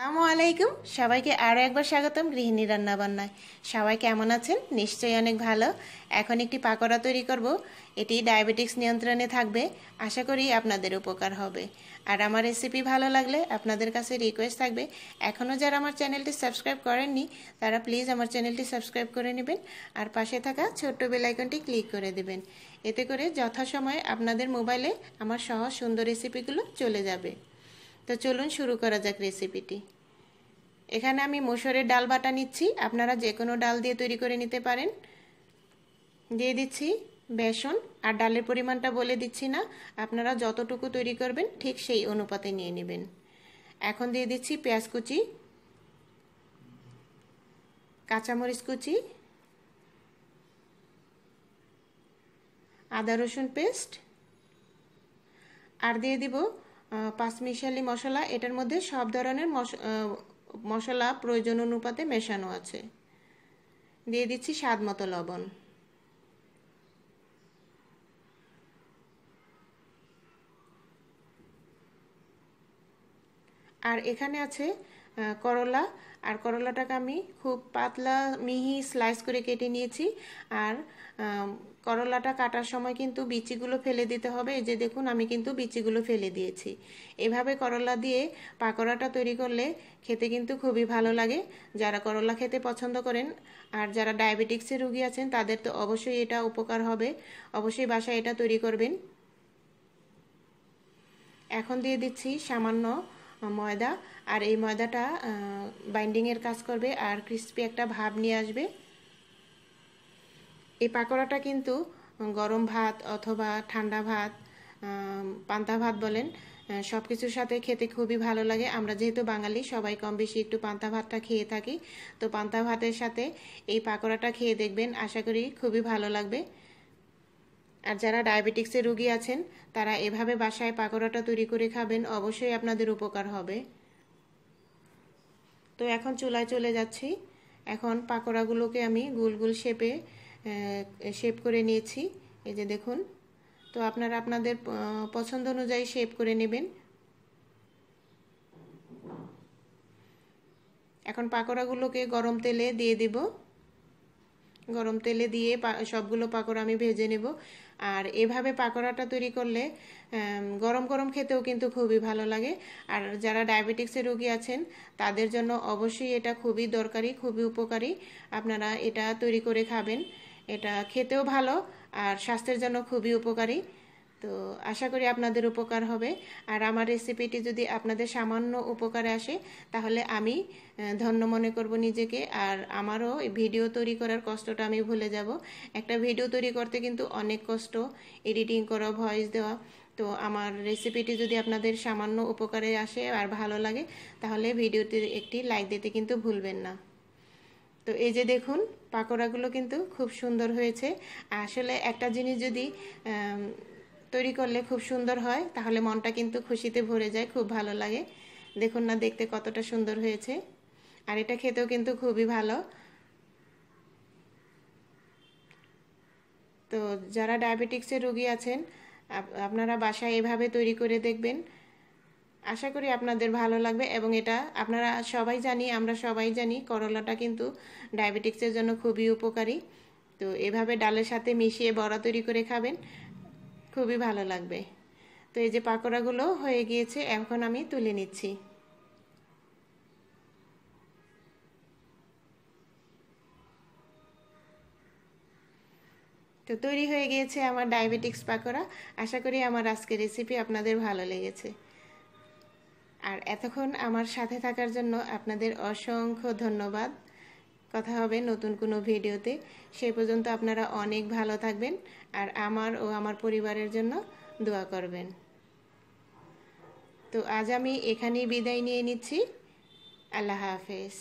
আসসালামু আলাইকুম সবাইকে আরও একবার স্বাগতম গৃহিণী রান্নাবান্নায় সবাই কেমন আছেন নিশ্চয়ই অনেক ভালো এখন একটি পাকোড়া তৈরি করব এটি ডায়াবেটিক্স নিয়ন্ত্রণে থাকবে আশা করি আপনাদের উপকার হবে আর আমার রেসিপি ভালো লাগলে আপনাদের কাছে রিকোয়েস্ট থাকবে এখনও যারা আমার চ্যানেলটি সাবস্ক্রাইব করেননি তারা প্লিজ আমার চ্যানেলটি সাবস্ক্রাইব করে নেবেন আর পাশে থাকা ছোট্ট বেলাইকনটি ক্লিক করে দেবেন এতে করে যথাসময়ে আপনাদের মোবাইলে আমার সহজ সুন্দর রেসিপিগুলো চলে যাবে তো চলুন শুরু করা যাক রেসিপিটি এখানে আমি মসুরের ডাল বাটা নিচ্ছি আপনারা যে কোনো ডাল দিয়ে তৈরি করে নিতে পারেন দিয়ে দিচ্ছি বেসন আর ডালের পরিমাণটা বলে দিচ্ছি না আপনারা যতটুকু তৈরি করবেন ঠিক সেই অনুপাতে নিয়ে নেবেন এখন দিয়ে দিচ্ছি পেঁয়াজ কুচি কাঁচামরিচ কুচি আদা রসুন পেস্ট আর দিয়ে দিব পাঁচ মিশালি মশলা এটার মধ্যে সব ধরনের মশলা প্রয়োজন অনুপাতে মেশানো আছে দিয়ে দিচ্ছি স্বাদ মতো লবণ আর এখানে আছে করলা আর করলাটাকে আমি খুব পাতলা মিহি স্লাইস করে কেটে নিয়েছি আর করলাটা কাটার সময় কিন্তু বিচিগুলো ফেলে দিতে হবে এই যে দেখুন আমি কিন্তু বিচিগুলো ফেলে দিয়েছি এভাবে করলা দিয়ে পাকোড়াটা তৈরি করলে খেতে কিন্তু খুবই ভালো লাগে যারা করলা খেতে পছন্দ করেন আর যারা ডায়াবেটিক্সের রুগী আছেন তাদের তো অবশ্যই এটা উপকার হবে অবশ্যই বাসায় এটা তৈরি করবেন এখন দিয়ে দিচ্ছি সামান্য ময়দা আর এই ময়দাটা বাইন্ডিংয়ের কাজ করবে আর ক্রিস্পি একটা ভাব নিয়ে আসবে এই পাকোড়াটা কিন্তু গরম ভাত অথবা ঠান্ডা ভাত পান্তা ভাত বলেন সব কিছুর সাথে খেতে খুবই ভালো লাগে আমরা যেহেতু বাঙালি সবাই কম বেশি একটু পান্তা ভাতটা খেয়ে থাকি তো পান্তা ভাতের সাথে এই পাকোড়াটা খেয়ে দেখবেন আশা করি খুবই ভালো লাগবে আর যারা ডায়াবেটিক্সের রোগী আছেন তারা এভাবে বাসায় পাকোড়াটা তৈরি করে খাবেন অবশ্যই আপনাদের উপকার হবে তো এখন চুলায় চলে যাচ্ছি এখন পাকোড়াগুলোকে আমি গোল গোল শেপে শেপ করে নিয়েছি এই যে দেখুন তো আপনারা আপনাদের পছন্দ অনুযায়ী শেপ করে নেবেন এখন পাকোড়াগুলোকে গরম তেলে দিয়ে দেবো গরম তেলে দিয়ে সবগুলো পাকোড়া আমি ভেজে নেব আর এভাবে পাকোড়াটা তৈরি করলে গরম গরম খেতেও কিন্তু খুবই ভালো লাগে আর যারা ডায়াবেটিক্সের রোগী আছেন তাদের জন্য অবশ্যই এটা খুবই দরকারি খুবই উপকারী আপনারা এটা তৈরি করে খাবেন এটা খেতেও ভালো আর স্বাস্থ্যের জন্য খুবই উপকারী তো আশা করি আপনাদের উপকার হবে আর আমার রেসিপিটি যদি আপনাদের সামান্য উপকারে আসে তাহলে আমি ধন্য মনে করব নিজেকে আর আমারও ভিডিও তৈরি করার কষ্টটা আমি ভুলে যাব একটা ভিডিও তৈরি করতে কিন্তু অনেক কষ্ট এডিটিং করা ভয়েস দেওয়া তো আমার রেসিপিটি যদি আপনাদের সামান্য উপকারে আসে আর ভালো লাগে তাহলে ভিডিওতে একটি লাইক দিতে কিন্তু ভুলবেন না তো এই যে দেখুন পাকোড়াগুলো কিন্তু খুব সুন্দর হয়েছে আসলে একটা জিনিস যদি তৈরি করলে খুব সুন্দর হয় তাহলে মনটা কিন্তু খুশিতে ভরে যায় খুব ভালো লাগে দেখুন না দেখতে কতটা সুন্দর হয়েছে আর এটা খেতেও কিন্তু খুবই ভালো তো যারা ডায়াবেটিক্সের রুগী আছেন আপনারা বাসায় এভাবে তৈরি করে দেখবেন আশা করি আপনাদের ভালো লাগবে এবং এটা আপনারা সবাই জানি আমরা সবাই জানি করলাটা কিন্তু ডায়াবেটিক্সের জন্য খুবই উপকারী তো এভাবে ডালের সাথে মিশিয়ে বড়া তৈরি করে খাবেন খুবই ভালো লাগবে তো এই যে পাকোড়াগুলো হয়ে গিয়েছে এখন আমি তুলে নিচ্ছি তো তৈরি হয়ে গিয়েছে আমার ডায়াবেটিক্স পাকোড়া আশা করি আমার আজকের রেসিপি আপনাদের ভালো লেগেছে আর এতক্ষণ আমার সাথে থাকার জন্য আপনাদের অসংখ্য ধন্যবাদ কথা হবে নতুন কোনো ভিডিওতে সেই পর্যন্ত আপনারা অনেক ভালো থাকবেন আর আমার ও আমার পরিবারের জন্য দোয়া করবেন তো আজ আমি এখানেই বিদায় নিয়ে নিচ্ছি আল্লাহ হাফেজ